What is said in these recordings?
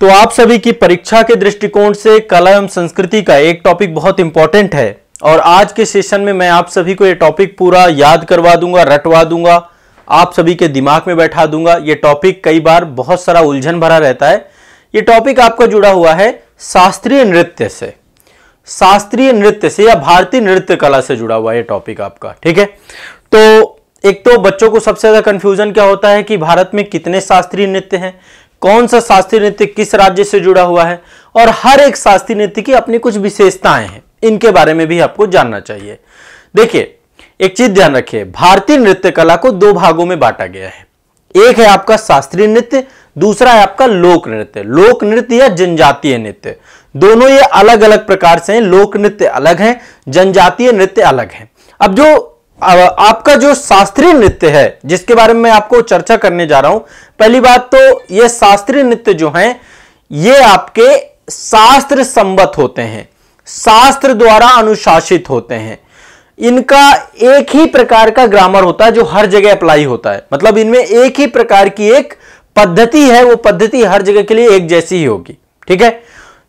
तो आप सभी की परीक्षा के दृष्टिकोण से कला एवं संस्कृति का एक टॉपिक बहुत इंपॉर्टेंट है और आज के सेशन में मैं आप सभी को ये टॉपिक पूरा याद करवा दूंगा रटवा दूंगा आप सभी के दिमाग में बैठा दूंगा ये टॉपिक कई बार बहुत सारा उलझन भरा रहता है ये टॉपिक आपका जुड़ा हुआ है शास्त्रीय नृत्य से शास्त्रीय नृत्य से या भारतीय नृत्य कला से जुड़ा हुआ ये टॉपिक आपका ठीक है तो एक तो बच्चों को सबसे ज्यादा कंफ्यूजन क्या होता है कि भारत में कितने शास्त्रीय नृत्य हैं कौन सा शास्त्रीय नृत्य किस राज्य से जुड़ा हुआ है और हर एक शास्त्रीय नृत्य की अपनी कुछ विशेषताएं हैं इनके बारे में भी आपको जानना चाहिए देखिए एक चीज ध्यान रखिए भारतीय नृत्य कला को दो भागों में बांटा गया है एक है आपका शास्त्रीय नृत्य दूसरा है आपका लोक नृत्य लोक नृत्य या जनजातीय नृत्य दोनों ये अलग अलग प्रकार से हैं लोक नृत्य अलग है जनजातीय नृत्य अलग है अब जो आपका जो शास्त्रीय नृत्य है जिसके बारे में आपको चर्चा करने जा रहा हूं पहली बात तो ये शास्त्रीय नृत्य जो हैं ये आपके शास्त्र संबत होते हैं शास्त्र द्वारा अनुशासित होते हैं इनका एक ही प्रकार का ग्रामर होता है जो हर जगह अप्लाई होता है मतलब इनमें एक ही प्रकार की एक पद्धति है वो पद्धति हर जगह के लिए एक जैसी ही होगी ठीक है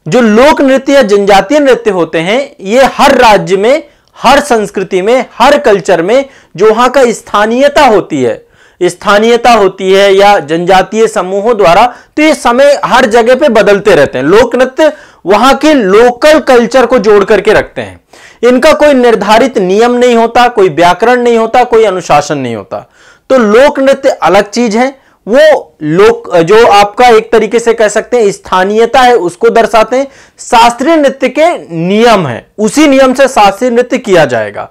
जो लोक नृत्य या जनजातीय नृत्य होते हैं ये हर राज्य में हर संस्कृति में हर कल्चर में जो वहां का स्थानीयता होती है स्थानीयता होती है या जनजातीय समूहों द्वारा तो ये समय हर जगह पे बदलते रहते हैं लोक नृत्य वहां के लोकल कल्चर को जोड़ करके रखते हैं इनका कोई निर्धारित नियम नहीं होता कोई व्याकरण नहीं होता कोई अनुशासन नहीं होता तो लोक नृत्य अलग चीज है वो लोक जो आपका एक तरीके से कह सकते हैं स्थानीयता है उसको दर्शाते हैं शास्त्रीय नृत्य के नियम है उसी नियम से शास्त्रीय नृत्य किया जाएगा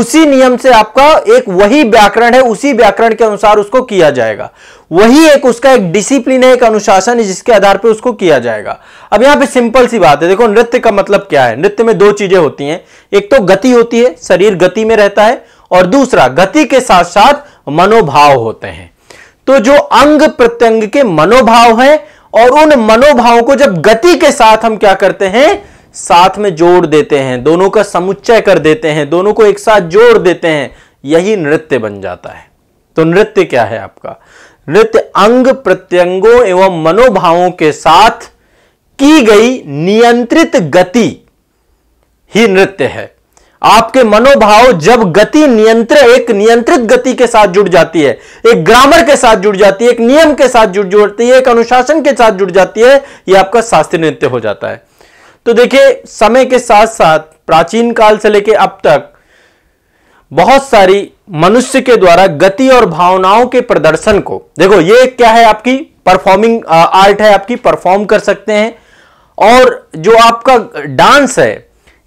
उसी नियम से आपका एक वही व्याकरण है उसी व्याकरण के अनुसार उसको किया जाएगा वही एक उसका एक डिसिप्लिन है एक अनुशासन है जिसके आधार पर उसको किया जाएगा अब यहां पे सिंपल सी बात है देखो नृत्य का मतलब क्या है नृत्य में दो चीजें होती हैं एक तो गति होती है शरीर गति में रहता है और दूसरा गति के साथ साथ मनोभाव होते हैं तो जो अंग प्रत्यंग के मनोभाव है और उन मनोभावों को जब गति के साथ हम क्या करते हैं साथ में जोड़ देते हैं दोनों का समुच्चय कर देते हैं दोनों को एक साथ जोड़ देते हैं यही नृत्य बन जाता है तो नृत्य क्या है आपका नृत्य अंग प्रत्यंगों एवं मनोभावों के साथ की गई नियंत्रित गति ही नृत्य है आपके मनोभाव जब गति नियंत्र एक नियंत्रित गति के साथ जुड़ जाती है एक ग्रामर के साथ जुड़ जाती है एक नियम के साथ जुड़ जुड़ती है एक अनुशासन के साथ जुड़ जाती है यह आपका शास्त्रीय नृत्य हो जाता है तो देखिए समय के साथ साथ प्राचीन काल से लेकर अब तक बहुत सारी मनुष्य के द्वारा गति और भावनाओं के प्रदर्शन को देखो ये क्या है आपकी परफॉर्मिंग आर्ट है आपकी परफॉर्म कर सकते हैं और जो आपका डांस है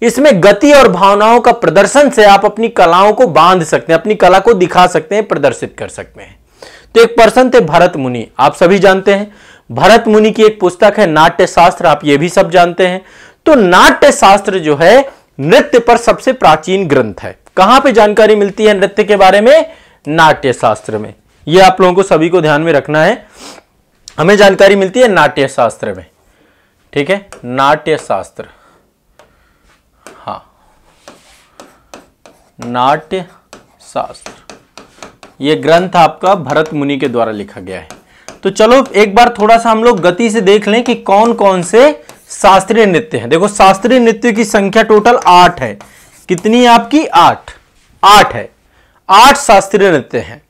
इसमें गति और भावनाओं का प्रदर्शन से आप अपनी कलाओं को बांध सकते हैं अपनी कला को दिखा सकते हैं प्रदर्शित कर सकते हैं तो एक पर्सन थे भरत मुनि आप सभी जानते हैं भरत मुनि की एक पुस्तक है नाट्य शास्त्र आप ये भी सब जानते हैं तो नाट्य शास्त्र जो है नृत्य पर सबसे प्राचीन ग्रंथ है कहां पे जानकारी मिलती है नृत्य के बारे में नाट्य शास्त्र में यह आप लोगों को सभी को ध्यान में रखना है हमें जानकारी मिलती है नाट्य शास्त्र में ठीक है नाट्य शास्त्र नाट्य शास्त्र ये ग्रंथ आपका भरत मुनि के द्वारा लिखा गया है तो चलो एक बार थोड़ा सा हम लोग गति से देख लें कि कौन कौन से शास्त्रीय नृत्य हैं देखो शास्त्रीय नृत्य की संख्या टोटल आठ है कितनी आपकी आठ आठ है आठ शास्त्रीय नृत्य हैं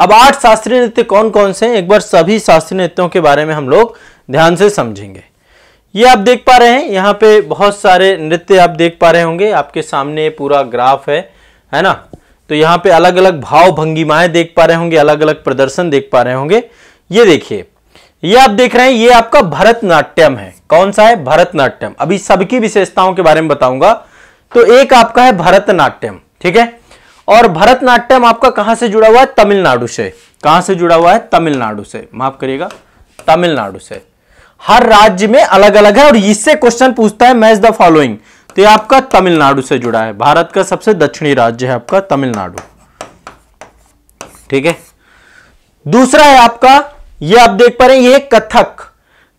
अब आठ शास्त्रीय नृत्य कौन कौन से हैं एक बार सभी शास्त्रीय नृत्यों के बारे में हम लोग ध्यान से समझेंगे ये आप देख पा रहे हैं यहाँ पे बहुत सारे नृत्य आप देख पा रहे होंगे आपके सामने पूरा ग्राफ है है ना तो यहाँ पे अलग अलग भाव भंगिमाएं देख पा रहे होंगे अलग अलग प्रदर्शन देख पा रहे होंगे ये देखिए ये आप देख रहे हैं ये आपका भरतनाट्यम है कौन सा है भरतनाट्यम अभी सबकी विशेषताओं के बारे में बताऊंगा तो एक आपका है भरतनाट्यम ठीक है और भरतनाट्यम आपका कहां से जुड़ा हुआ है तमिलनाडु से कहां से जुड़ा हुआ है तमिलनाडु से माफ करिएगा तमिलनाडु से हर राज्य में अलग अलग है और इससे क्वेश्चन पूछता है मैच द फॉलोइंग तो ये आपका तमिलनाडु से जुड़ा है भारत का सबसे दक्षिणी राज्य है आपका तमिलनाडु ठीक है दूसरा है आपका ये आप देख पा रहे हैं ये कथक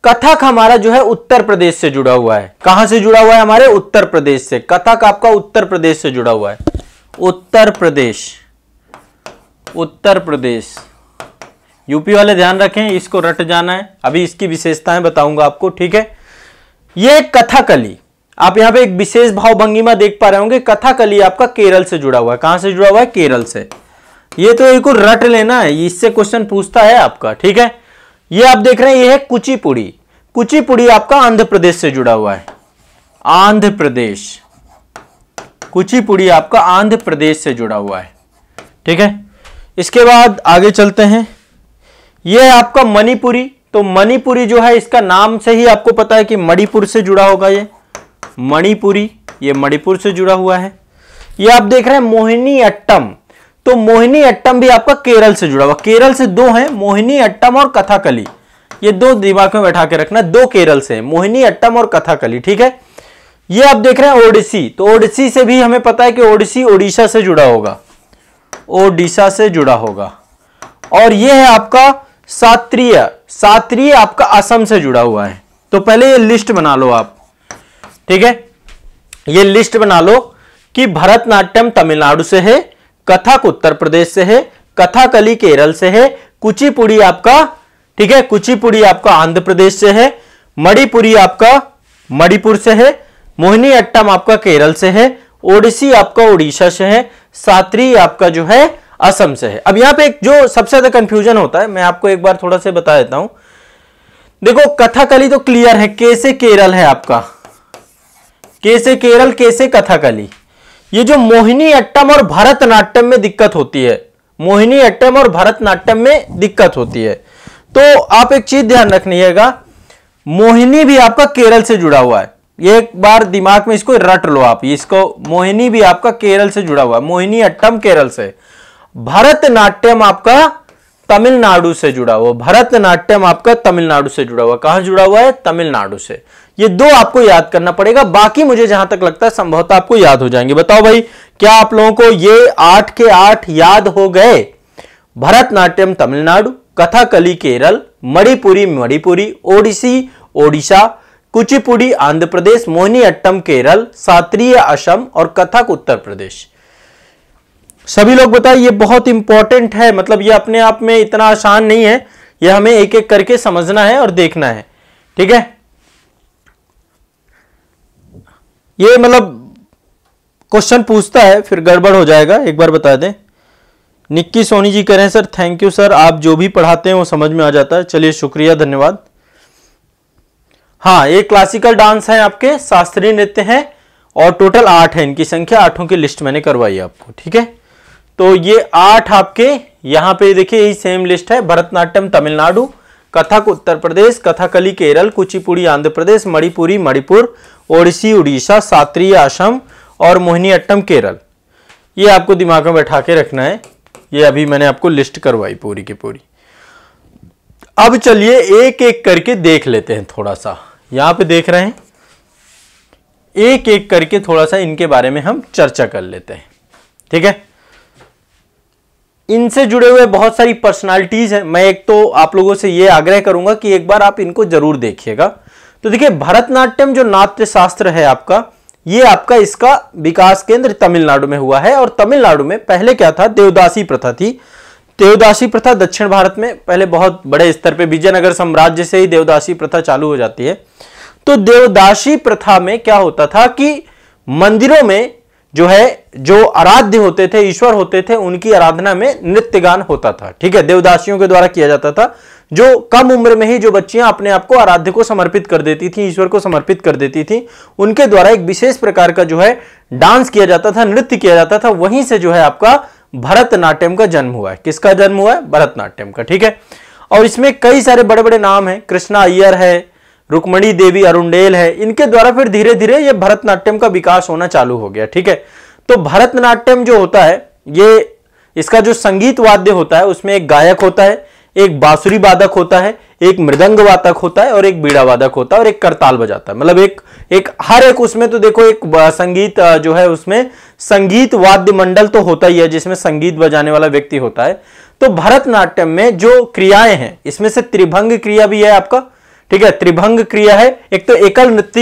कथक हमारा जो है उत्तर प्रदेश से जुड़ा हुआ है कहां से जुड़ा हुआ है हमारे उत्तर प्रदेश से कथक आपका उत्तर प्रदेश से जुड़ा हुआ है उत्तर प्रदेश उत्तर प्रदेश यूपी वाले ध्यान रखें इसको रट जाना है अभी इसकी विशेषताएं बताऊंगा आपको ठीक है ये कथकली आप यहां पे एक विशेष भाव भंगिमा देख पा रहे होंगे कथाकली आपका केरल से जुड़ा हुआ है कहां से जुड़ा हुआ है केरल से ये तो एक रट लेना है इससे क्वेश्चन पूछता है आपका ठीक है ये आप देख रहे हैं ये है कुचिपुड़ी कुचिपुड़ी आपका आंध्र प्रदेश से जुड़ा हुआ है आंध्र प्रदेश कुचिपुड़ी आपका आंध्र प्रदेश से जुड़ा हुआ है ठीक है इसके बाद आगे चलते हैं ये आपका मणिपुरी तो मणिपुरी जो है इसका नाम से ही आपको पता है कि मणिपुर से जुड़ा होगा ये मणिपुरी ये मणिपुर से जुड़ा हुआ है ये आप देख रहे हैं मोहिनी अट्टम तो मोहिनी अट्टम भी आपका केरल से जुड़ा हुआ केरल से दो है मोहिनी अट्टम और कथाकली ये दो दिमाग में बैठा के रखना दो केरल से मोहिनी अट्टम और कथाकली ठीक है ये आप देख रहे हैं ओडिसी तो ओडिसी से भी हमें पता है कि ओडिसी ओडिशा से जुड़ा होगा ओडिशा से जुड़ा होगा और ये है आपका सात्रीय सात्रीय आपका असम से जुड़ा हुआ है तो पहले ये लिस्ट बना लो आप ठीक है ये लिस्ट बना लो कि भरतनाट्यम तमिलनाडु से है कथक उत्तर प्रदेश से है कथाकली केरल से है कुचिपुड़ी आपका ठीक है कुचिपुड़ी आपका आंध्र प्रदेश से है मणिपुरी आपका मणिपुर से है मोहिनी अट्टम आपका केरल से है ओडिसी आपका उड़ीसा से है सात्री आपका जो है असम से है अब यहां पे जो सबसे ज्यादा कंफ्यूजन होता है मैं आपको एक बार थोड़ा सा बता देता हूं देखो कथाकली तो क्लियर है कैसे केरल है आपका कैसे केरल कैसे कथाकली ये जो मोहिनी अट्टम और भरतनाट्यम में दिक्कत होती है मोहिनी अट्टम और भरतनाट्यम में दिक्कत होती है तो आप एक चीज ध्यान रखनीगा मोहिनी भी आपका केरल से जुड़ा हुआ है एक बार दिमाग में इसको रट लो आप इसको मोहिनी भी आपका केरल से जुड़ा हुआ है मोहिनी अट्टम केरल से भरतनाट्यम आपका तमिलनाडु से जुड़ा हुआ भरतनाट्यम आपका तमिलनाडु से जुड़ा हुआ कहां जुड़ा हुआ है तमिलनाडु से ये दो आपको याद करना पड़ेगा बाकी मुझे जहां तक लगता है संभवतः आपको याद हो जाएंगे बताओ भाई क्या आप लोगों को ये आठ के आठ याद हो गए भरतनाट्यम तमिलनाडु कथाकली केरल मणिपुरी मणिपुरी ओडिसी ओडिशा कुचिपुड़ी आंध्र प्रदेश मोहिनी अट्टम केरल सात्रीय असम और कथक उत्तर प्रदेश सभी लोग बताए ये बहुत इंपॉर्टेंट है मतलब ये अपने आप में इतना आसान नहीं है ये हमें एक एक करके समझना है और देखना है ठीक है ये मतलब क्वेश्चन पूछता है फिर गड़बड़ हो जाएगा एक बार बता दें निक्की सोनी जी कह रहे हैं सर थैंक यू सर आप जो भी पढ़ाते हैं वो समझ में आ जाता है चलिए शुक्रिया धन्यवाद हाँ ये क्लासिकल डांस है आपके शास्त्रीय नृत्य हैं और टोटल आठ है इनकी संख्या आठों की लिस्ट मैंने करवाई आपको ठीक है तो ये आठ आपके यहां पे देखिए यही सेम लिस्ट है भरतनाट्यम तमिलनाडु कथक उत्तर प्रदेश कथकली केरल कुचिपुड़ी आंध्र प्रदेश मणिपुरी मणिपुर ओडिसी उड़ीसा सात्रीय असम और मोहिनीअट्टम केरल ये आपको दिमाग में बैठा के रखना है ये अभी मैंने आपको लिस्ट करवाई पूरी की पूरी अब चलिए एक एक करके देख लेते हैं थोड़ा सा यहां पे देख रहे हैं एक एक करके थोड़ा सा इनके बारे में हम चर्चा कर लेते हैं ठीक है इनसे जुड़े हुए बहुत सारी पर्सनालिटीज़ हैं मैं एक तो आप लोगों से ये आग्रह करूंगा कि एक बार आप इनको जरूर देखिएगा तो देखिए भरतनाट्यम जो नाट्य शास्त्र है आपका ये आपका इसका विकास केंद्र तमिलनाडु में हुआ है और तमिलनाडु में पहले क्या था देवदासी प्रथा थी देवदासी प्रथा दक्षिण भारत में पहले बहुत बड़े स्तर पर विजयनगर साम्राज्य से ही देवदासी प्रथा चालू हो जाती है तो देवदासी प्रथा में क्या होता था कि मंदिरों में जो है जो आराध्य होते थे ईश्वर होते थे उनकी आराधना में नृत्य गान होता था ठीक है देवदासियों के द्वारा किया जाता था जो कम उम्र में ही जो बच्चियां अपने आप को आराध्य को समर्पित कर देती थी ईश्वर को समर्पित कर देती थी उनके द्वारा एक विशेष प्रकार का जो है डांस किया जाता था नृत्य किया जाता था वहीं से जो है आपका भरतनाट्यम का जन्म हुआ है किसका जन्म हुआ है भरतनाट्यम का ठीक है और इसमें कई सारे बड़े बड़े नाम हैं कृष्णा अय्यर है रुक्मणी देवी अरुणेल है इनके द्वारा फिर धीरे धीरे ये भरतनाट्यम का विकास होना चालू हो गया ठीक है तो भरतनाट्यम जो होता है ये इसका जो संगीत वाद्य होता है उसमें एक गायक होता है एक बांसुरी वादक होता है एक मृदंग वादक होता है और एक बीड़ा वादक होता है और एक करताल बजाता है मतलब एक एक हर एक उसमें तो देखो एक संगीत जो है उसमें संगीत वाद्य मंडल तो होता ही है जिसमें संगीत बजाने वाला व्यक्ति होता है तो भरतनाट्यम में जो क्रियाएं हैं इसमें से त्रिभंग क्रिया भी है आपका ठीक है त्रिभंग क्रिया है एक तो एकल नृत्य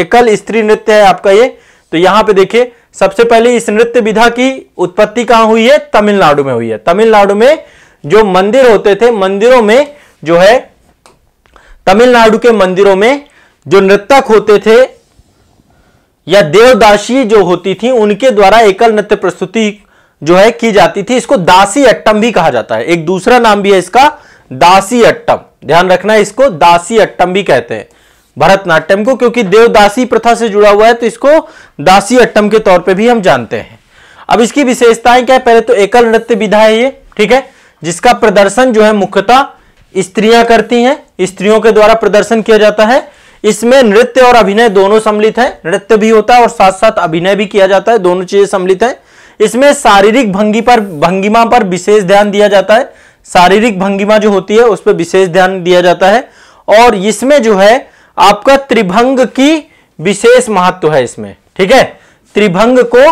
एकल स्त्री नृत्य है आपका ये तो यहां पे देखिए सबसे पहले इस नृत्य विधा की उत्पत्ति कहां हुई है तमिलनाडु में हुई है तमिलनाडु में जो मंदिर होते थे मंदिरों में जो है तमिलनाडु के मंदिरों में जो नृतक होते थे या देवदासी जो होती थी उनके द्वारा एकल नृत्य प्रस्तुति जो है की जाती थी इसको दासी अट्टम भी कहा जाता है एक दूसरा नाम भी है इसका दासी अट्टम ध्यान रखना इसको दासी अट्टम भी कहते हैं भरतनाट्यम को क्योंकि देवदासी प्रथा से जुड़ा हुआ है तो इसको दासी अट्टम के तौर पे भी हम जानते हैं अब इसकी विशेषताएं क्या है पहले तो एकल नृत्य विधा है ये ठीक है जिसका प्रदर्शन जो है मुख्यतः स्त्रियां करती हैं स्त्रियों के द्वारा प्रदर्शन किया जाता है इसमें नृत्य और अभिनय दोनों सम्मिलित है नृत्य भी होता है और साथ साथ अभिनय भी किया जाता है दोनों चीजें सम्मिलित है इसमें शारीरिक भंगी पर भंगिमा पर विशेष ध्यान दिया जाता है शारीरिक भंगिमा जो होती है उस पर विशेष ध्यान दिया जाता है और इसमें जो है आपका त्रिभंग की विशेष महत्व है इसमें ठीक है त्रिभंग को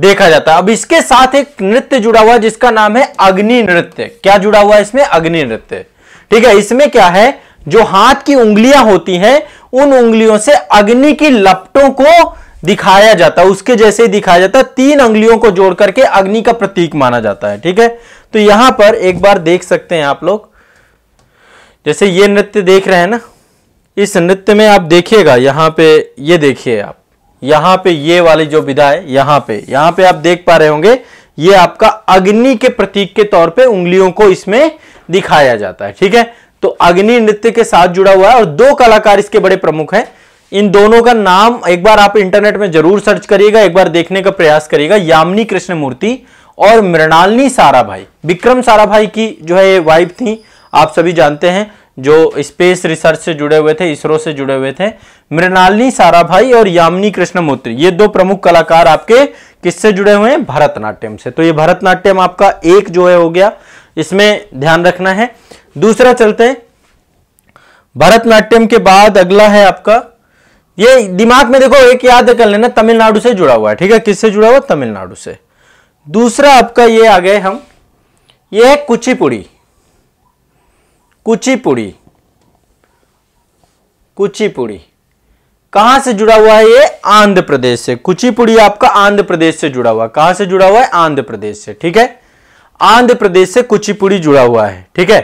देखा जाता है अब इसके साथ एक नृत्य जुड़ा हुआ है जिसका नाम है अग्नि नृत्य क्या जुड़ा हुआ है इसमें अग्नि नृत्य ठीक है इसमें क्या है जो हाथ की उंगलियां होती हैं उन उंगलियों से अग्नि की लपटों को दिखाया जाता है उसके जैसे ही दिखाया जाता है तीन उंगलियों को जोड़ करके अग्नि का प्रतीक माना जाता है ठीक है तो यहां पर एक बार देख सकते हैं आप लोग जैसे ये नृत्य देख रहे हैं ना इस नृत्य में आप देखिएगा यहां पे ये देखिए आप यहां पे ये वाली जो विधा है यहां पे यहां पे आप देख पा रहे होंगे ये आपका अग्नि के प्रतीक के तौर पे उंगलियों को इसमें दिखाया जाता है ठीक है तो अग्नि नृत्य के साथ जुड़ा हुआ है और दो कलाकार इसके बड़े प्रमुख हैं इन दोनों का नाम एक बार आप इंटरनेट में जरूर सर्च करिएगा एक बार देखने का प्रयास करिएगा यामिनी कृष्ण मूर्ति और मृणालिनी साराभाई विक्रम साराभाई की जो है ये वाइफ थी आप सभी जानते हैं जो स्पेस रिसर्च से जुड़े हुए थे इसरो से जुड़े हुए थे मृणालिनी साराभाई और यामिनी कृष्णमूर्ति ये दो प्रमुख कलाकार आपके किससे जुड़े हुए हैं भरतनाट्यम से तो ये भरतनाट्यम आपका एक जो है हो गया इसमें ध्यान रखना है दूसरा चलते हैं भरतनाट्यम के बाद अगला है आपका ये दिमाग में देखो एक याद कर लेना तमिलनाडु से जुड़ा हुआ है ठीक है किससे जुड़ा हुआ तमिलनाडु से दूसरा आपका ये आ गए हम ये है कुचिपुड़ी कुचिपुड़ी कुचिपुड़ी कहां से जुड़ा हुआ है ये आंध्र प्रदेश से कुचिपुड़ी आपका आंध्र प्रदेश से जुड़ा हुआ कहां से जुड़ा हुआ है आंध्र प्रदेश से ठीक है आंध्र प्रदेश से कुचिपुड़ी जुड़ा हुआ है ठीक है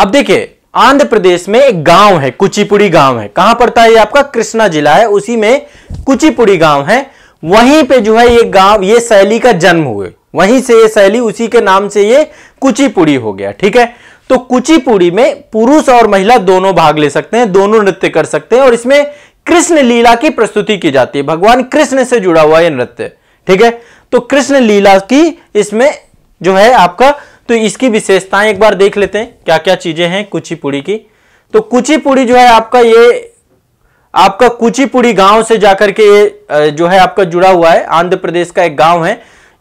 अब देखिए आंध्र प्रदेश में एक गांव है कुचिपुड़ी गांव है कहां पड़ता है ये आपका कृष्णा जिला है उसी में कुचिपुड़ी गांव है वहीं पे जो है ये गांव ये शैली का जन्म हुए वहीं से ये शैली उसी के नाम से ये कुचिपुड़ी हो गया ठीक है तो कुचिपुड़ी में पुरुष और महिला दोनों भाग ले सकते हैं दोनों नृत्य कर सकते हैं और इसमें कृष्ण लीला की प्रस्तुति की जाती है भगवान कृष्ण से जुड़ा हुआ यह नृत्य ठीक है तो कृष्ण लीला की इसमें जो है आपका तो इसकी विशेषताएं एक बार देख लेते हैं क्या क्या चीजें हैं कुचिपुड़ी की तो कुचिपुड़ी जो है आपका ये आपका कुचिपुड़ी गांव से जाकर के ये जो है आपका जुड़ा हुआ है आंध्र प्रदेश का एक गांव है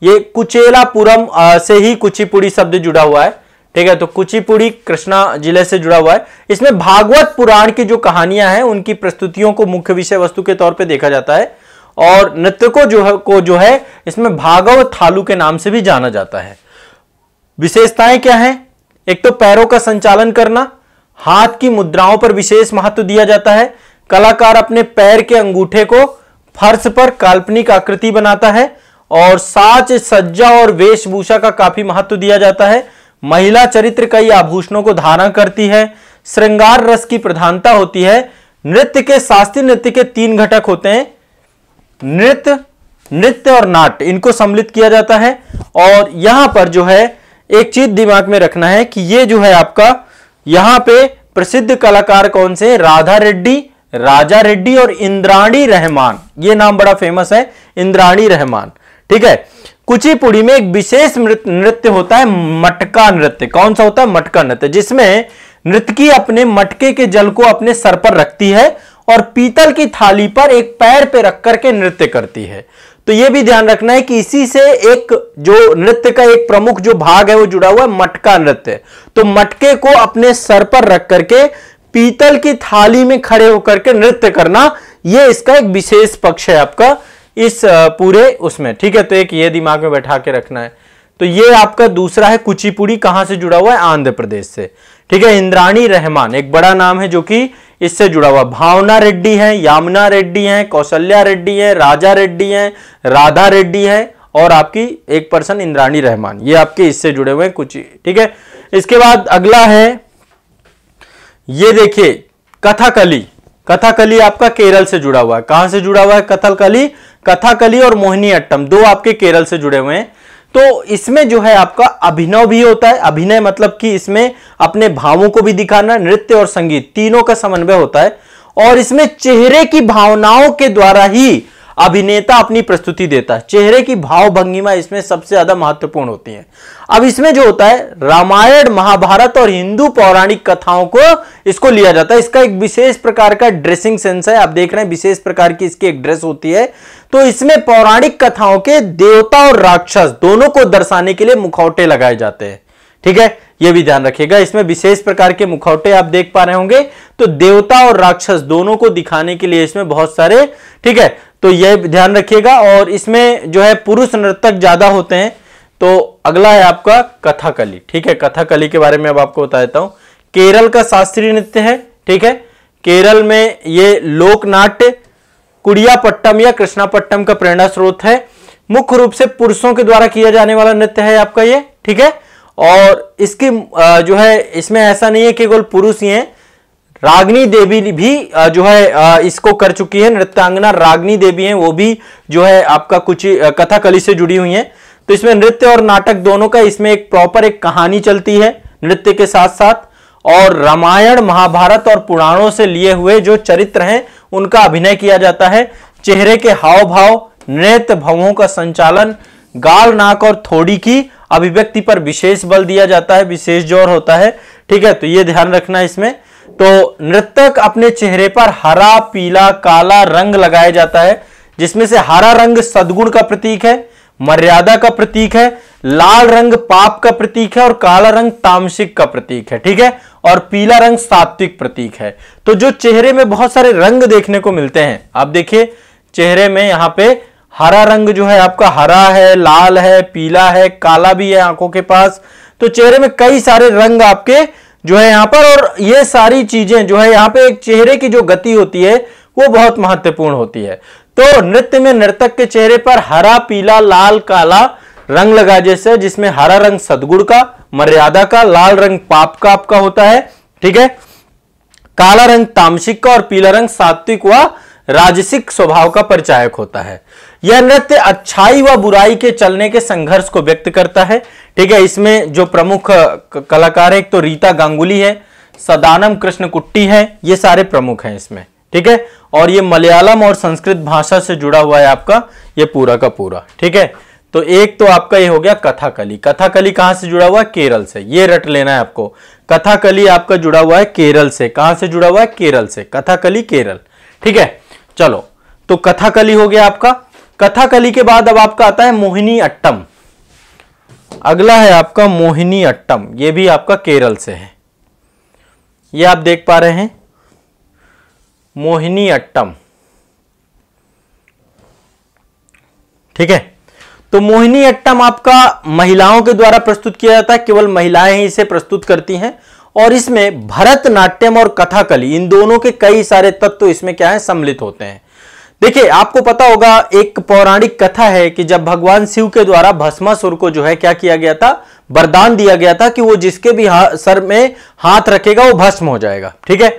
ये कुचेलापुरम से ही कुचिपुड़ी शब्द जुड़ा हुआ है ठीक है तो कुचिपुड़ी कृष्णा जिले से जुड़ा हुआ है इसमें भागवत पुराण की जो कहानियां हैं उनकी प्रस्तुतियों को मुख्य विषय वस्तु के तौर पर देखा जाता है और नृत्यकों को जो है को जो है इसमें भागवत थालू के नाम से भी जाना जाता है विशेषताएं क्या हैं एक तो पैरों का संचालन करना हाथ की मुद्राओं पर विशेष महत्व दिया जाता है कलाकार अपने पैर के अंगूठे को फर्श पर काल्पनिक आकृति बनाता है और साच सज्जा और वेशभूषा का काफी महत्व दिया जाता है महिला चरित्र कई आभूषणों को धारण करती है श्रृंगार रस की प्रधानता होती है नृत्य के शास्त्रीय नृत्य के तीन घटक होते हैं नृत्य नृत्य और नाट्य इनको सम्मिलित किया जाता है और यहां पर जो है एक चीज दिमाग में रखना है कि ये जो है आपका यहां पे प्रसिद्ध कलाकार कौन से राधा रेड्डी राजा रेड्डी और इंद्राणी रहमान ये नाम बड़ा फेमस है इंद्राणी रहमान ठीक है कुचिपुड़ी में एक विशेष नृत्य होता है मटका नृत्य कौन सा होता है मटका नृत्य जिसमें नृतकी अपने मटके के जल को अपने सर पर रखती है और पीतल की थाली पर एक पैर पे रख करके नृत्य करती है तो यह भी ध्यान रखना है कि इसी से एक जो नृत्य का एक प्रमुख जो भाग है वो जुड़ा हुआ है मटका नृत्य तो मटके को अपने सर पर रख करके पीतल की थाली में खड़े होकर के नृत्य करना यह इसका एक विशेष पक्ष है आपका इस पूरे उसमें ठीक है तो एक ये दिमाग में बैठा के रखना है तो ये आपका दूसरा है कुचिपुड़ी कहां से जुड़ा हुआ है आंध्र प्रदेश से ठीक है इंद्राणी रहमान एक बड़ा नाम है जो कि इससे जुड़ा हुआ भावना रेड्डी है यामुना रेड्डी है कौशल्या रेड्डी है राजा रेड्डी है राधा रेड्डी है और आपकी एक पर्सन इंद्राणी रहमान ये आपके इससे जुड़े हुए हैं कुछ ठीक है इसके बाद अगला है ये देखिए कथाकली कथाकली आपका केरल से जुड़ा हुआ है कहां से जुड़ा हुआ है कथाकली कथाकली और मोहिनी अट्टम दो आपके केरल से जुड़े हुए हैं तो इसमें जो है आपका अभिनव भी होता है अभिनय मतलब कि इसमें अपने भावों को भी दिखाना नृत्य और संगीत तीनों का समन्वय होता है और इसमें चेहरे की भावनाओं के द्वारा ही अभिनेता अपनी प्रस्तुति देता है चेहरे की भाव भंगिमा इसमें सबसे ज्यादा महत्वपूर्ण होती है अब इसमें जो होता है रामायण महाभारत और हिंदू पौराणिक कथाओं को इसको लिया जाता है इसका एक विशेष प्रकार का ड्रेसिंग सेंस है आप देख रहे हैं विशेष प्रकार की इसकी एक ड्रेस होती है तो इसमें पौराणिक कथाओं के देवता और राक्षस दोनों को दर्शाने के लिए मुखौटे लगाए जाते हैं ठीक है यह भी ध्यान रखिएगा इसमें विशेष प्रकार के मुखौटे आप देख पा रहे होंगे तो देवता और राक्षस दोनों को दिखाने के लिए इसमें बहुत सारे ठीक है तो यह ध्यान रखिएगा और इसमें जो है पुरुष नर्तक ज़्यादा होते हैं तो अगला है आपका कथाकली ठीक है कथाकली के बारे में अब आपको बता देता हूं केरल का शास्त्रीय नृत्य है ठीक है केरल में ये लोकनाट्य कुड़ियापट्टम या कृष्णापट्टम का प्रेरणा स्रोत है मुख्य रूप से पुरुषों के द्वारा किया जाने वाला नृत्य है आपका ये ठीक है और इसकी जो है इसमें ऐसा नहीं है कि केवल पुरुष ही हैं रागनी देवी भी जो है इसको कर चुकी है नृत्यांगना रागनी देवी है वो भी जो है आपका कुछ कथाकली से जुड़ी हुई है तो इसमें नृत्य और नाटक दोनों का इसमें एक प्रॉपर एक कहानी चलती है नृत्य के साथ साथ और रामायण महाभारत और पुराणों से लिए हुए जो चरित्र हैं उनका अभिनय किया जाता है चेहरे के हाव भाव नृत्य भावों का संचालन गाल नाक और थोड़ी की अभिव्यक्ति पर विशेष बल दिया जाता है विशेष जोर होता है ठीक है तो ये ध्यान रखना इसमें तो नृतक अपने चेहरे पर हरा पीला काला रंग लगाया जाता है जिसमें से हरा रंग सदगुण का प्रतीक है मर्यादा का प्रतीक है लाल रंग पाप का प्रतीक है और काला रंग तामसिक का प्रतीक है ठीक है और पीला रंग सात्विक प्रतीक है तो जो चेहरे में बहुत सारे रंग देखने को मिलते हैं आप देखिए चेहरे में यहां पे हरा रंग जो है आपका हरा है लाल है पीला है काला भी है आंखों के पास तो चेहरे में कई सारे रंग आपके जो है यहाँ पर और ये सारी चीजें जो है यहाँ पे एक चेहरे की जो गति होती है वो बहुत महत्वपूर्ण होती है तो नृत्य में नर्तक के चेहरे पर हरा पीला लाल काला रंग लगा जैसे जिसमें हरा रंग सदगुण का मर्यादा का लाल रंग पाप का आपका होता है ठीक है काला रंग तामसिक का और पीला रंग सात्विक व राजसिक स्वभाव का परिचायक होता है यह नृत्य अच्छाई व बुराई के चलने के संघर्ष को व्यक्त करता है ठीक है इसमें जो प्रमुख कलाकार है एक तो रीता गांगुली है सदानम कृष्ण कुट्टी है ये सारे प्रमुख हैं इसमें ठीक है और ये मलयालम और संस्कृत भाषा से जुड़ा हुआ है आपका ये पूरा का पूरा ठीक है तो एक तो आपका ये हो गया कथाकली कथाकली कहां से जुड़ा हुआ है केरल से ये रट लेना है आपको कथाकली आपका जुड़ा हुआ है केरल से कहां से जुड़ा हुआ है केरल से कथाकली केरल ठीक है चलो तो कथाकली हो गया आपका कथाकली के बाद अब आपका आता है मोहिनी अट्टम अगला है आपका मोहिनी अट्टम ये भी आपका केरल से है ये आप देख पा रहे हैं मोहिनी अट्टम ठीक है तो मोहिनी अट्टम आपका महिलाओं के द्वारा प्रस्तुत किया जाता है केवल महिलाएं ही इसे प्रस्तुत करती हैं और इसमें भरतनाट्यम और कथाकली इन दोनों के कई सारे तत्व इसमें क्या है सम्मिलित होते हैं देखिए आपको पता होगा एक पौराणिक कथा है कि जब भगवान शिव के द्वारा भस्मासुर को जो है क्या किया गया था वरदान दिया गया था कि वो जिसके भी सर में हाथ रखेगा वो भस्म हो जाएगा ठीक है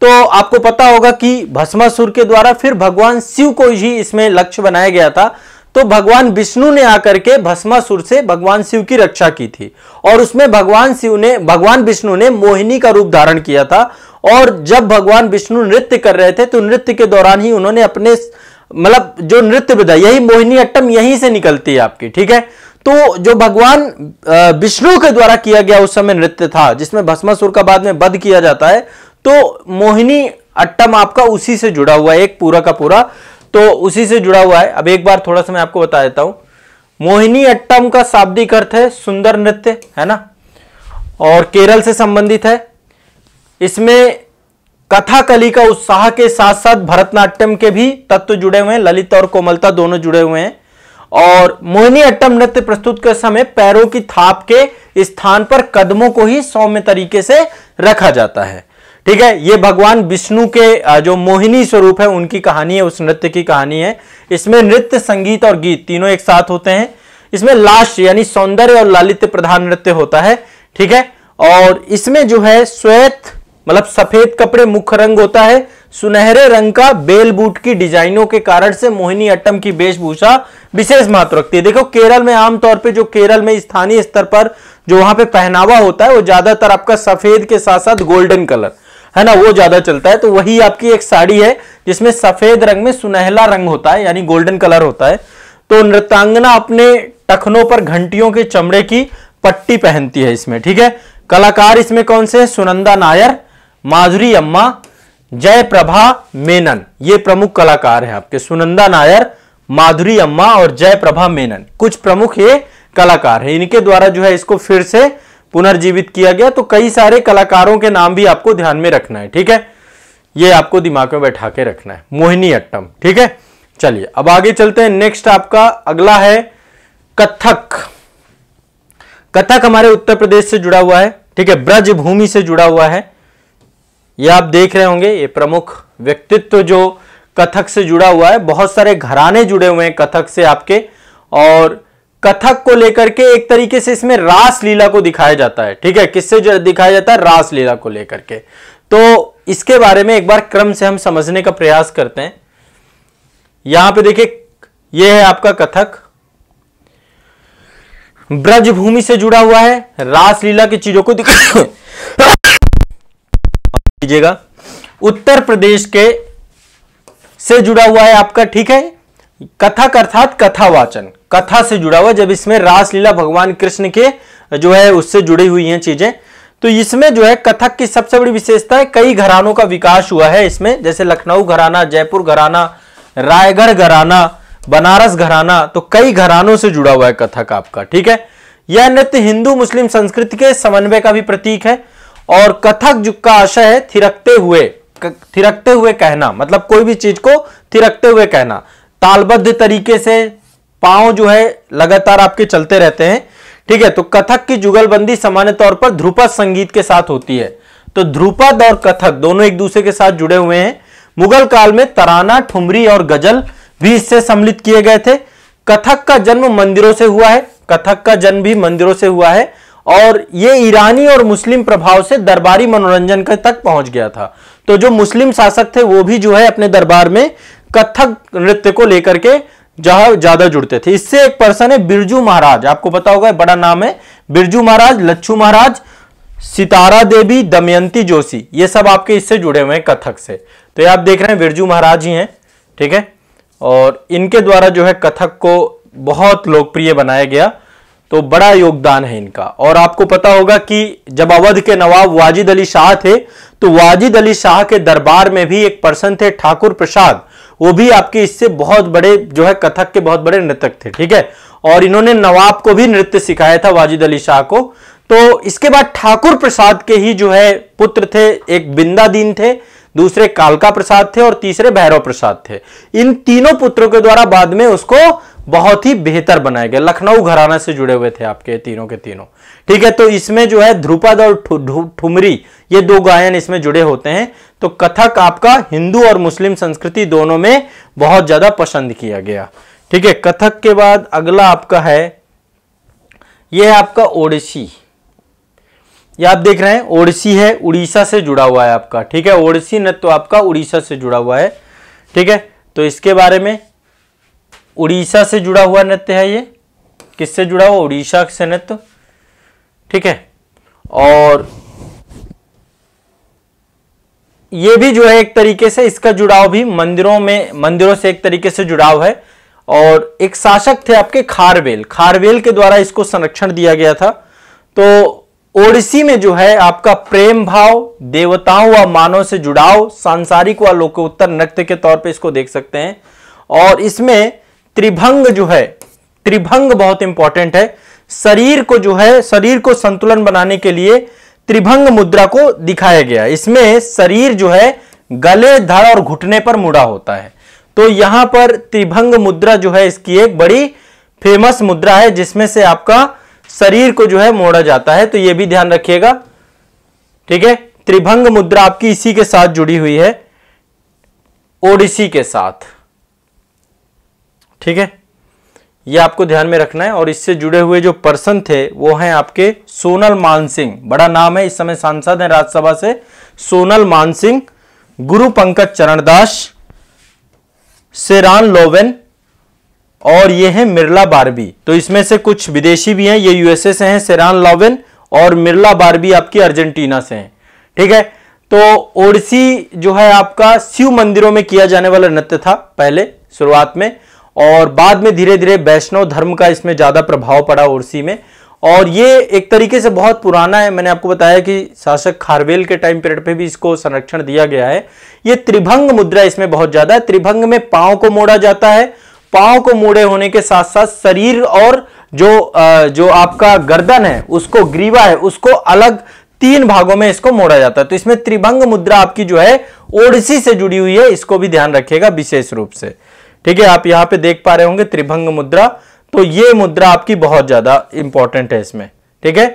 तो आपको पता होगा कि भस्मासुर के द्वारा फिर भगवान शिव को ही इसमें लक्ष्य बनाया गया था तो भगवान विष्णु ने आकर के भस्मासुर से भगवान शिव की रक्षा की थी और उसमें भगवान शिव ने भगवान विष्णु ने मोहिनी का रूप धारण किया था और जब भगवान विष्णु नृत्य कर रहे थे तो नृत्य के दौरान ही उन्होंने अपने मतलब जो नृत्य विधा यही मोहिनी अट्टम यहीं से निकलती है आपकी ठीक है तो जो भगवान विष्णु के द्वारा किया गया उस समय नृत्य था जिसमें भस्मासुर का बाद में वध किया जाता है तो मोहिनी अट्टम आपका उसी से जुड़ा हुआ है एक पूरा का पूरा तो उसी से जुड़ा हुआ है अब एक बार थोड़ा सा मैं आपको बता देता हूं मोहिनी अट्टम का शाब्दिक अर्थ है सुंदर नृत्य है ना और केरल से संबंधित है इसमें कथाकली का उत्साह के साथ साथ भरतनाट्यम के भी तत्व जुड़े हुए हैं ललित और कोमलता दोनों जुड़े हुए हैं और मोहिनी अट्टम नृत्य प्रस्तुत के समय पैरों की थाप के स्थान पर कदमों को ही सौम्य तरीके से रखा जाता है ठीक है ये भगवान विष्णु के जो मोहिनी स्वरूप है उनकी कहानी है उस नृत्य की कहानी है इसमें नृत्य संगीत और गीत तीनों एक साथ होते हैं इसमें लाश यानी सौंदर्य और लालित्य प्रधान नृत्य होता है ठीक है और इसमें जो है श्वेत मतलब सफेद कपड़े मुख्य रंग होता है सुनहरे रंग का बेल बूट की डिजाइनों के कारण से मोहिनी अट्टम की वेशभूषा विशेष महत्व रखती है देखो केरल में आमतौर पे जो केरल में स्थानीय स्तर पर जो वहां पे पहनावा होता है वो ज्यादातर आपका सफेद के साथ साथ गोल्डन कलर है ना वो ज्यादा चलता है तो वही आपकी एक साड़ी है जिसमें सफेद रंग में सुनहला रंग होता है यानी गोल्डन कलर होता है तो नृतांगना अपने टखनों पर घंटियों के चमड़े की पट्टी पहनती है इसमें ठीक है कलाकार इसमें कौन से सुनंदा नायर माधुरी अम्मा जय प्रभा मेनन ये प्रमुख कलाकार है आपके सुनंदा नायर माधुरी अम्मा और जय प्रभा मेनन कुछ प्रमुख ये कलाकार है इनके द्वारा जो है इसको फिर से पुनर्जीवित किया गया तो कई सारे कलाकारों के नाम भी आपको ध्यान में रखना है ठीक है ये आपको दिमाग में बैठा के रखना है मोहिनी अट्टम ठीक है चलिए अब आगे चलते हैं नेक्स्ट आपका अगला है कथक कथक हमारे उत्तर प्रदेश से जुड़ा हुआ है ठीक है ब्रज भूमि से जुड़ा हुआ है ये आप देख रहे होंगे ये प्रमुख व्यक्तित्व जो कथक से जुड़ा हुआ है बहुत सारे घराने जुड़े हुए हैं कथक से आपके और कथक को लेकर के एक तरीके से इसमें रास लीला को दिखाया जाता है ठीक है किससे दिखाया जाता है रास लीला को लेकर के तो इसके बारे में एक बार क्रम से हम समझने का प्रयास करते हैं यहां पे देखिए यह है आपका कथक ब्रज भूमि से जुड़ा हुआ है रासलीला की चीजों को दिखाएगा उत्तर प्रदेश के से जुड़ा हुआ है आपका ठीक है कथक अर्थात कथावाचन कथा से जुड़ा हुआ जब इसमें रासलीला भगवान कृष्ण के जो है उससे जुड़ी हुई हैं चीजें तो इसमें जो है कथक की सबसे बड़ी विशेषता है कई घरानों का विकास हुआ है इसमें जैसे लखनऊ घराना जयपुर घराना रायगढ़ घराना बनारस घराना तो कई घरानों से जुड़ा हुआ है कथक आपका ठीक है यह नृत्य हिंदू मुस्लिम संस्कृति के समन्वय का भी प्रतीक है और कथक जुग का आशय है थिरकते हुए थिरकते हुए कहना मतलब कोई भी चीज को थिरकते हुए कहना तालबद्ध तरीके से पांव जो है लगातार आपके चलते रहते हैं ठीक है तो कथक की जुगलबंदी सामान्य तौर पर ध्रुपद संगीत के साथ होती है तो ध्रुपद और कथक दोनों एक दूसरे के साथ जुड़े हुए हैं मुगल काल में तराना ठुमरी और गजल भी इससे सम्मिलित किए गए थे कथक का जन्म मंदिरों से हुआ है कथक का जन्म भी मंदिरों से हुआ है और ये ईरानी और मुस्लिम प्रभाव से दरबारी मनोरंजन तक पहुंच गया था तो जो मुस्लिम शासक थे वो भी जो है अपने दरबार में कथक नृत्य को लेकर के जहां ज्यादा जुड़ते थे इससे एक पर्सन है बिरजू महाराज आपको पता होगा बड़ा नाम है बिरजू महाराज लच्छू महाराज सितारा देवी दमयंती जोशी ये सब आपके इससे जुड़े हुए हैं कथक से तो ये आप देख रहे हैं बिरजू महाराज ही हैं ठीक है और इनके द्वारा जो है कथक को बहुत लोकप्रिय बनाया गया तो बड़ा योगदान है इनका और आपको पता होगा कि जब अवध के नवाब वाजिद अली शाह थे तो वाजिद अली शाह के दरबार में भी एक पर्सन थे ठाकुर प्रसाद वो भी आपके इससे बहुत बड़े जो है कथक के बहुत बड़े नृतक थे ठीक है और इन्होंने नवाब को भी नृत्य सिखाया था वाजिद अली शाह को तो इसके बाद ठाकुर प्रसाद के ही जो है पुत्र थे एक बिंदा दीन थे दूसरे कालका प्रसाद थे और तीसरे भैरव प्रसाद थे इन तीनों पुत्रों के द्वारा बाद में उसको बहुत ही बेहतर बनाए गए लखनऊ घराना से जुड़े हुए थे आपके तीनों के तीनों ठीक है तो इसमें जो है ध्रुपद और ठुमरी ये दो गायन इसमें जुड़े होते हैं तो कथक आपका हिंदू और मुस्लिम संस्कृति दोनों में बहुत ज्यादा पसंद किया गया ठीक है कथक के बाद अगला आपका है यह है आपका ओडिसी ये आप देख रहे हैं ओडिसी है उड़ीसा से जुड़ा हुआ है आपका ठीक है ओडिसी नृत्य तो आपका उड़ीसा से जुड़ा हुआ है ठीक है तो इसके बारे में उड़ीसा से जुड़ा हुआ नृत्य है ये किससे जुड़ा हुआ उड़ीसा से नृत्य ठीक है और ये भी जो है एक तरीके से इसका जुड़ाव भी मंदिरों में मंदिरों से एक तरीके से जुड़ाव है और एक शासक थे आपके खारवेल खारवेल के द्वारा इसको संरक्षण दिया गया था तो ओडिसी में जो है आपका प्रेम भाव देवताओं व मानव से जुड़ाव सांसारिक व लोकोत्तर नृत्य के तौर पे इसको देख सकते हैं और इसमें त्रिभंग जो है त्रिभंग बहुत इंपॉर्टेंट है शरीर को जो है शरीर को संतुलन बनाने के लिए त्रिभंग मुद्रा को दिखाया गया इसमें शरीर जो है गले धड़ और घुटने पर मुड़ा होता है तो यहां पर त्रिभंग मुद्रा जो है इसकी एक बड़ी फेमस मुद्रा है जिसमें से आपका शरीर को जो है मोड़ा जाता है तो यह भी ध्यान रखिएगा ठीक है त्रिभंग मुद्रा आपकी इसी के साथ जुड़ी हुई है ओडिसी के साथ ठीक है ये आपको ध्यान में रखना है और इससे जुड़े हुए जो पर्सन थे वो हैं आपके सोनल मानसिंह बड़ा नाम है इस समय सांसद हैं राज्यसभा से सोनल मानसिंह गुरु पंकज चरणदास सेरान लोवेन और ये है मिर्ला बारबी तो इसमें से कुछ विदेशी भी हैं ये यूएसए से हैं सेरान लोवेन और मिर्ला बारबी आपकी अर्जेंटीना से हैं ठीक है तो ओडिसी जो है आपका शिव मंदिरों में किया जाने वाला नृत्य था पहले शुरुआत में और बाद में धीरे धीरे वैष्णव धर्म का इसमें ज़्यादा प्रभाव पड़ा उर्सी में और ये एक तरीके से बहुत पुराना है मैंने आपको बताया कि शासक खारवेल के टाइम पीरियड पे भी इसको संरक्षण दिया गया है ये त्रिभंग मुद्रा इसमें बहुत ज़्यादा है त्रिभंग में पांव को मोड़ा जाता है पांव को मोड़े होने के साथ साथ शरीर और जो जो आपका गर्दन है उसको ग्रीवा है उसको अलग तीन भागों में इसको मोड़ा जाता है तो इसमें त्रिभंग मुद्रा आपकी जो है ओडिसी से जुड़ी हुई है इसको भी ध्यान रखिएगा विशेष रूप से ठीक है आप यहां पे देख पा रहे होंगे त्रिभंग मुद्रा तो ये मुद्रा आपकी बहुत ज्यादा इंपॉर्टेंट है इसमें ठीक है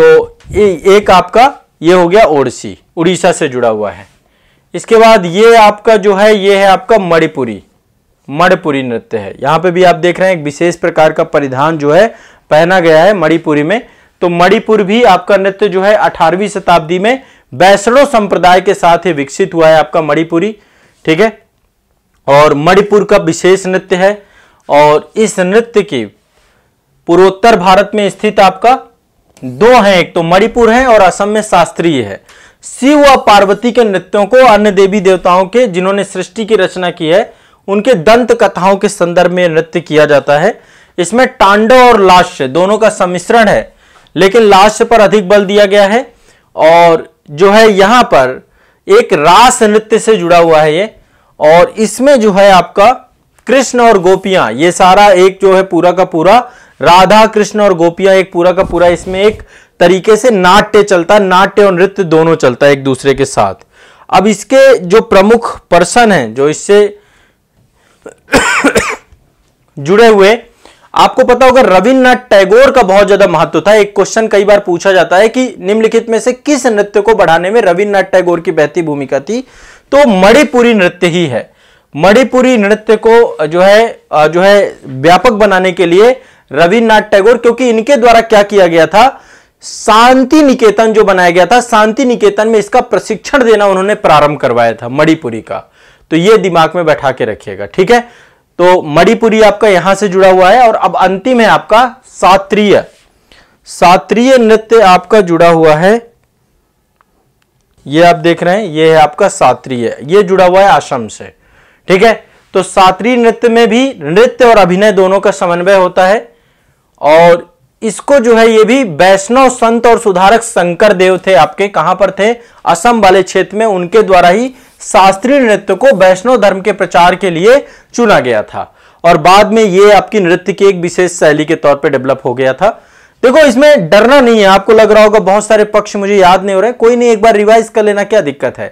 तो ए, एक आपका ये हो गया ओडिसी उड़ीसा से जुड़ा हुआ है इसके बाद ये आपका जो है ये है आपका मणिपुरी मणिपुरी नृत्य है यहां पे भी आप देख रहे हैं एक विशेष प्रकार का परिधान जो है पहना गया है मणिपुरी में तो मणिपुर भी आपका नृत्य जो है 18वीं शताब्दी में वैष्णो संप्रदाय के साथ ही विकसित हुआ है आपका मणिपुरी ठीक है और मणिपुर का विशेष नृत्य है और इस नृत्य की पूर्वोत्तर भारत में स्थित आपका दो हैं एक तो मणिपुर है और असम में शास्त्रीय है शिव व पार्वती के नृत्यों को अन्य देवी देवताओं के जिन्होंने सृष्टि की रचना की है उनके दंत कथाओं के संदर्भ में नृत्य किया जाता है इसमें तांडव और लाश्य दोनों का सम्मिश्रण है लेकिन लाश्य पर अधिक बल दिया गया है और जो है यहां पर एक रास नृत्य से जुड़ा हुआ है यह और इसमें जो है आपका कृष्ण और गोपियां ये सारा एक जो है पूरा का पूरा राधा कृष्ण और गोपियां एक पूरा का पूरा इसमें एक तरीके से नाट्य चलता है नाट्य और नृत्य दोनों चलता है एक दूसरे के साथ अब इसके जो प्रमुख पर्सन हैं जो इससे जुड़े हुए आपको पता होगा रविन्द्रनाथ टैगोर का बहुत ज्यादा महत्व था एक क्वेश्चन कई बार पूछा जाता है कि निम्नलिखित में से किस नृत्य को बढ़ाने में रविन्द्रनाथ टैगोर की बहती भूमिका थी तो मणिपुरी नृत्य ही है मणिपुरी नृत्य को जो है जो है व्यापक बनाने के लिए रविन्द्रनाथ टैगोर क्योंकि इनके द्वारा क्या किया गया था शांति निकेतन जो बनाया गया था शांति निकेतन में इसका प्रशिक्षण देना उन्होंने प्रारंभ करवाया था मणिपुरी का तो ये दिमाग में बैठा के रखिएगा ठीक है तो मणिपुरी आपका यहां से जुड़ा हुआ है और अब अंतिम है आपका शात्रीय शात्रीय नृत्य आपका जुड़ा हुआ है ये आप देख रहे हैं ये है आपका है ये जुड़ा हुआ है आश्रम से ठीक है तो सात्री नृत्य में भी नृत्य और अभिनय दोनों का समन्वय होता है और इसको जो है ये भी वैष्णव संत और सुधारक शंकर देव थे आपके कहां पर थे असम वाले क्षेत्र में उनके द्वारा ही शास्त्रीय नृत्य को वैष्णव धर्म के प्रचार के लिए चुना गया था और बाद में ये आपकी नृत्य की एक विशेष शैली के तौर पर डेवलप हो गया था देखो इसमें डरना नहीं है आपको लग रहा होगा बहुत सारे पक्ष मुझे याद नहीं हो रहे कोई नहीं एक बार रिवाइज कर लेना क्या दिक्कत है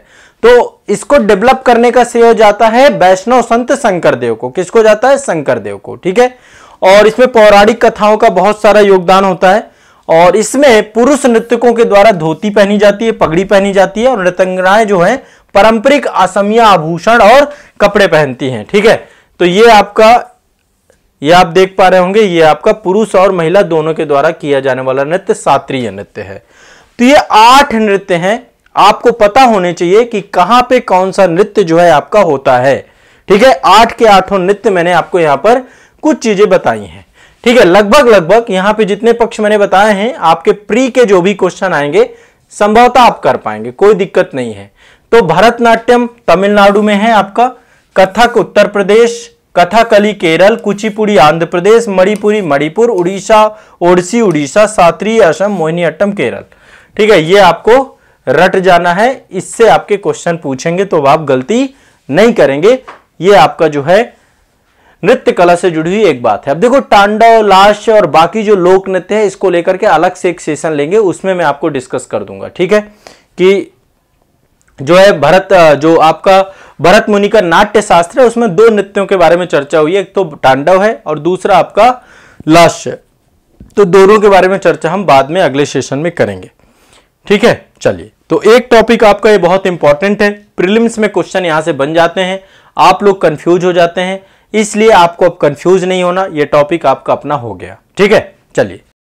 तो इसको डेवलप करने का श्रेय जाता है वैष्णव संत शंकर देव को किसको जाता है शंकर देव को ठीक है और इसमें पौराणिक कथाओं का बहुत सारा योगदान होता है और इसमें पुरुष नृत्यकों के द्वारा धोती पहनी जाती है पगड़ी पहनी जाती है और नृतंगनाएं जो है पारंपरिक असमिया आभूषण और कपड़े पहनती हैं ठीक है तो ये आपका ये आप देख पा रहे होंगे ये आपका पुरुष और महिला दोनों के द्वारा किया जाने वाला नृत्य शास्त्रीय नृत्य है तो ये आठ नृत्य हैं आपको पता होने चाहिए कि कहां पे कौन सा नृत्य जो है आपका होता है ठीक है आठ के आठों नृत्य मैंने आपको यहाँ पर कुछ चीजें बताई हैं ठीक है लगभग लगभग यहाँ पे जितने पक्ष मैंने बताए हैं आपके प्री के जो भी क्वेश्चन आएंगे संभवतः आप कर पाएंगे कोई दिक्कत नहीं है तो भरतनाट्यम तमिलनाडु में है आपका कथक उत्तर प्रदेश कथाकली केरल कुचिपुड़ी आंध्र प्रदेश मणिपुरी मणिपुर उड़ीसा ओडिसी उड़ीसा सात्री असम मोहिनीअट्टम केरल ठीक है ये आपको रट जाना है इससे आपके क्वेश्चन पूछेंगे तो आप गलती नहीं करेंगे ये आपका जो है नृत्य कला से जुड़ी हुई एक बात है अब देखो टांडव लाश और बाकी जो लोक नृत्य है इसको लेकर के अलग से एक सेशन लेंगे उसमें मैं आपको डिस्कस कर दूंगा ठीक है कि जो है भरत जो आपका भरत मुनि का नाट्य शास्त्र है उसमें दो नृत्यों के बारे में चर्चा हुई है एक तो तांडव है और दूसरा आपका लाश्य तो दोनों के बारे में चर्चा हम बाद में अगले सेशन में करेंगे ठीक है चलिए तो एक टॉपिक आपका ये बहुत इंपॉर्टेंट है प्रिलिम्स में क्वेश्चन यहां से बन जाते हैं आप लोग कंफ्यूज हो जाते हैं इसलिए आपको अब कंफ्यूज नहीं होना यह टॉपिक आपका अपना हो गया ठीक है चलिए